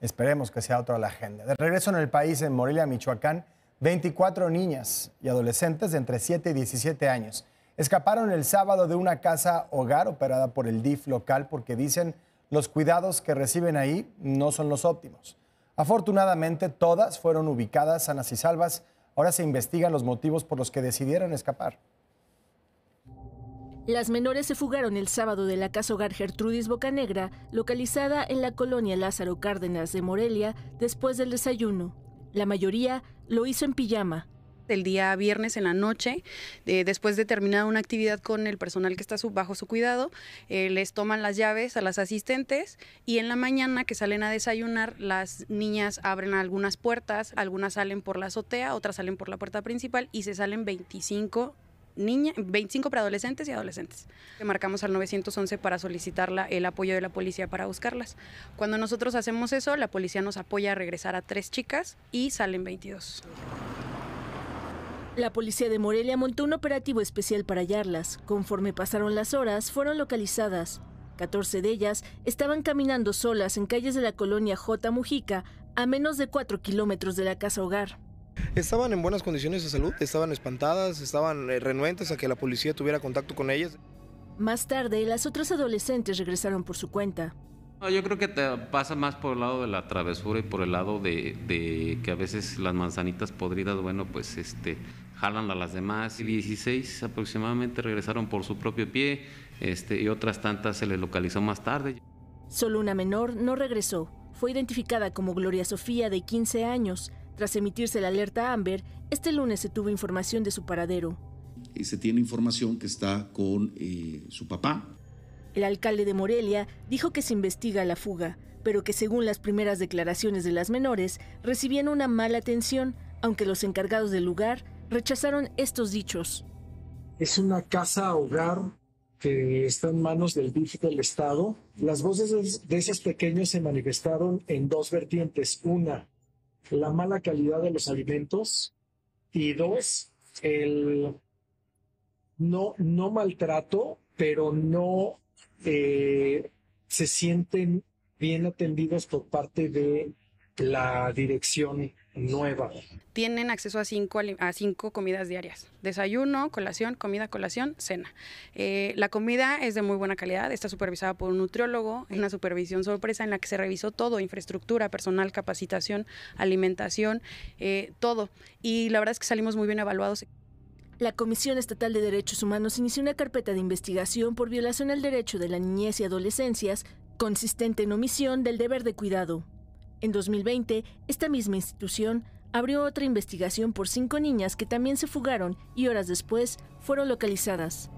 Esperemos que sea otra la agenda. De regreso en el país, en Morelia, Michoacán, 24 niñas y adolescentes de entre 7 y 17 años escaparon el sábado de una casa hogar operada por el DIF local porque dicen los cuidados que reciben ahí no son los óptimos. Afortunadamente, todas fueron ubicadas sanas y salvas. Ahora se investigan los motivos por los que decidieron escapar. Las menores se fugaron el sábado de la casa hogar Gertrudis Bocanegra, localizada en la colonia Lázaro Cárdenas de Morelia, después del desayuno. La mayoría lo hizo en pijama, el día viernes en la noche, eh, después de terminar una actividad con el personal que está bajo su cuidado, eh, les toman las llaves a las asistentes y en la mañana que salen a desayunar, las niñas abren algunas puertas, algunas salen por la azotea, otras salen por la puerta principal y se salen 25 niña, 25 para adolescentes y adolescentes. marcamos al 911 para solicitar el apoyo de la policía para buscarlas. Cuando nosotros hacemos eso, la policía nos apoya a regresar a tres chicas y salen 22. La policía de Morelia montó un operativo especial para hallarlas. Conforme pasaron las horas, fueron localizadas. 14 de ellas estaban caminando solas en calles de la colonia J. Mujica, a menos de 4 kilómetros de la casa hogar. Estaban en buenas condiciones de salud, estaban espantadas, estaban eh, renuentes a que la policía tuviera contacto con ellas. Más tarde, las otras adolescentes regresaron por su cuenta. Yo creo que te pasa más por el lado de la travesura y por el lado de, que a veces las manzanitas podridas, bueno, pues este, jalan a las demás. 16 aproximadamente regresaron por su propio pie este, y otras tantas se les localizó más tarde. Solo una menor no regresó. Fue identificada como Gloria Sofía de 15 años. Tras emitirse la alerta Amber, este lunes se tuvo información de su paradero. Y se tiene información que está con eh, su papá. El alcalde de Morelia dijo que se investiga la fuga, pero que según las primeras declaraciones de las menores, recibían una mala atención, aunque los encargados del lugar rechazaron estos dichos. Es una casa hogar que está en manos del DIF del Estado. Las voces de esos pequeños se manifestaron en dos vertientes. Una, la mala calidad de los alimentos y dos, el no, no maltrato, pero no eh, se sienten bien atendidos por parte de la dirección nueva. Tienen acceso a cinco, comidas diarias. Desayuno, colación, comida, colación, cena. Eh, la comida es de muy buena calidad, está supervisada por un nutriólogo, es una supervisión sorpresa en la que se revisó todo, infraestructura, personal, capacitación, alimentación, eh, todo. Y la verdad es que salimos muy bien evaluados. La Comisión Estatal de Derechos Humanos inició una carpeta de investigación por violación al derecho de la niñez y adolescencias, consistente en omisión del deber de cuidado. En 2020, esta misma institución abrió otra investigación por cinco niñas que también se fugaron y horas después fueron localizadas.